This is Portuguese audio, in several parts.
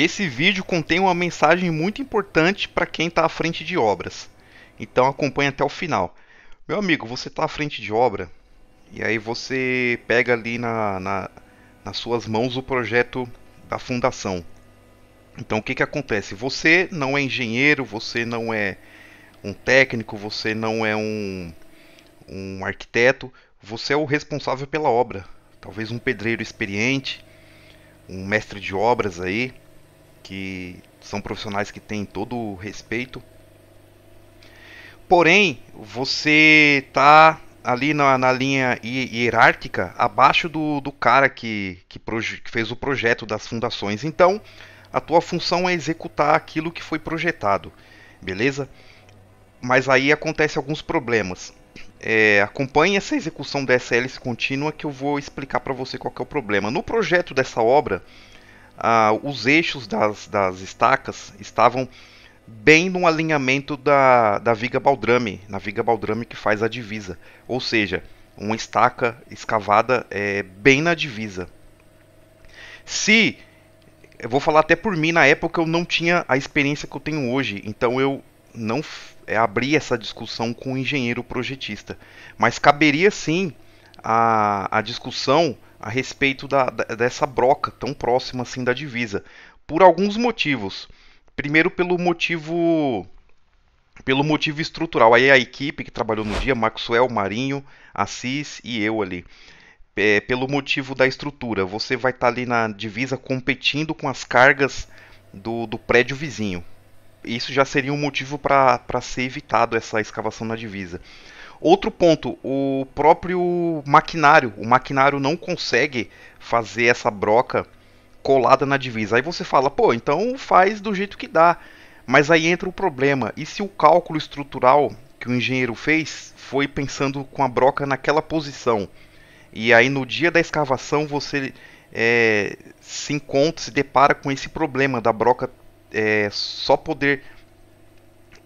Esse vídeo contém uma mensagem muito importante para quem está à frente de obras. Então acompanhe até o final. Meu amigo, você está à frente de obra e aí você pega ali na, na, nas suas mãos o projeto da fundação. Então o que, que acontece? Você não é engenheiro, você não é um técnico, você não é um, um arquiteto, você é o responsável pela obra. Talvez um pedreiro experiente, um mestre de obras aí que são profissionais que têm todo o respeito. Porém, você tá ali na, na linha hierárquica abaixo do, do cara que, que, que fez o projeto das fundações. Então, a tua função é executar aquilo que foi projetado, beleza? Mas aí acontece alguns problemas. É, acompanhe essa execução dessa hélice contínua que eu vou explicar para você qual é o problema. No projeto dessa obra, ah, os eixos das, das estacas estavam bem no alinhamento da, da viga baldrame, na viga baldrame que faz a divisa. Ou seja, uma estaca escavada é, bem na divisa. Se eu vou falar até por mim, na época eu não tinha a experiência que eu tenho hoje, então eu não é, abri essa discussão com o engenheiro projetista. Mas caberia sim a, a discussão a respeito da, dessa broca tão próxima assim da divisa, por alguns motivos. Primeiro pelo motivo pelo motivo estrutural. Aí a equipe que trabalhou no dia, Maxwell, Marinho, Assis e eu ali. É, pelo motivo da estrutura, você vai estar tá ali na divisa competindo com as cargas do, do prédio vizinho isso já seria um motivo para ser evitado essa escavação na divisa. Outro ponto, o próprio maquinário. O maquinário não consegue fazer essa broca colada na divisa. Aí você fala, pô, então faz do jeito que dá. Mas aí entra o problema. E se o cálculo estrutural que o engenheiro fez foi pensando com a broca naquela posição? E aí no dia da escavação você é, se encontra, se depara com esse problema da broca é, só poder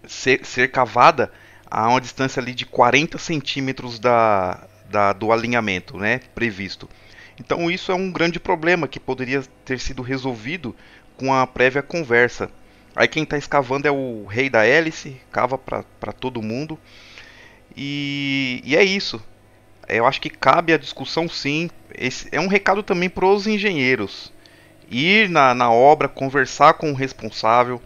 ser, ser cavada a uma distância ali de 40 centímetros da, da, do alinhamento né, previsto. Então isso é um grande problema que poderia ter sido resolvido com a prévia conversa. Aí quem está escavando é o rei da hélice, cava para todo mundo. E, e, é isso. Eu acho que cabe a discussão sim. Esse é um recado também para os engenheiros ir na, na obra, conversar com o responsável,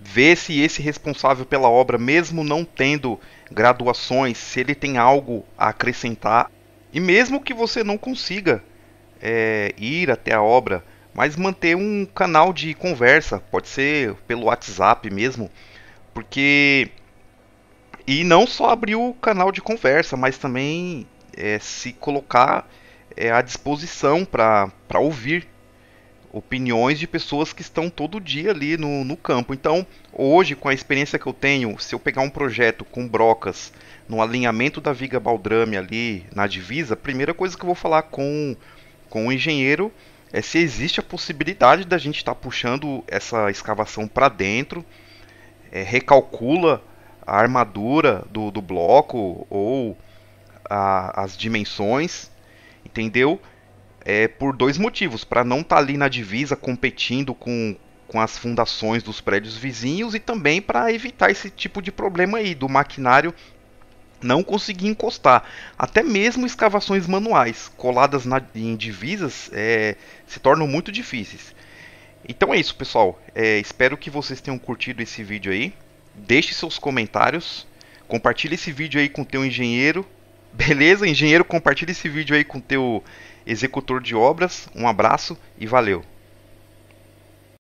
ver se esse responsável pela obra, mesmo não tendo graduações, se ele tem algo a acrescentar. E mesmo que você não consiga é, ir até a obra, mas manter um canal de conversa, pode ser pelo WhatsApp mesmo, porque. E não só abrir o canal de conversa, mas também é, se colocar é, à disposição para ouvir opiniões de pessoas que estão todo dia ali no, no campo. Então, hoje, com a experiência que eu tenho, se eu pegar um projeto com brocas no alinhamento da viga baldrame ali na divisa, a primeira coisa que eu vou falar com, com o engenheiro é se existe a possibilidade da gente estar tá puxando essa escavação para dentro, é, recalcula a armadura do, do bloco ou a, as dimensões, entendeu? é, por dois motivos: para não estar tá ali na divisa competindo com, com as fundações dos prédios vizinhos e também para evitar esse tipo de problema aí do maquinário não conseguir encostar. Até mesmo escavações manuais coladas na, em divisas é, se tornam muito difíceis. Então é isso, pessoal. É, espero que vocês tenham curtido esse vídeo aí. Deixe seus comentários. Compartilhe esse vídeo aí com o teu engenheiro Beleza? Engenheiro, compartilha esse vídeo aí com o teu executor de obras. Um abraço e valeu!